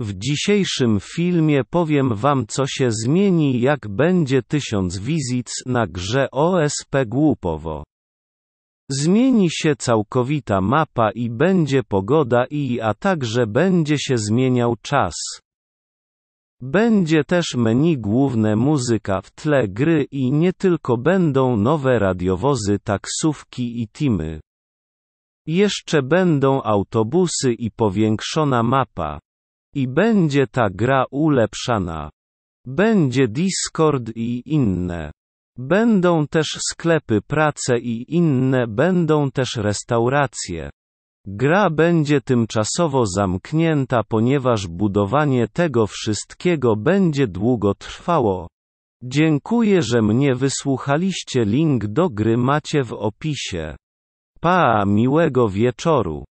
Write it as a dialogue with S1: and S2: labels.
S1: W dzisiejszym filmie powiem wam co się zmieni jak będzie tysiąc wizyt na grze OSP głupowo. Zmieni się całkowita mapa i będzie pogoda i a także będzie się zmieniał czas. Będzie też menu główne muzyka w tle gry i nie tylko będą nowe radiowozy, taksówki i teamy. Jeszcze będą autobusy i powiększona mapa. I będzie ta gra ulepszana. Będzie Discord i inne. Będą też sklepy prace i inne, będą też restauracje. Gra będzie tymczasowo zamknięta, ponieważ budowanie tego wszystkiego będzie długo trwało. Dziękuję, że mnie wysłuchaliście. Link do gry macie w opisie. Pa, miłego wieczoru.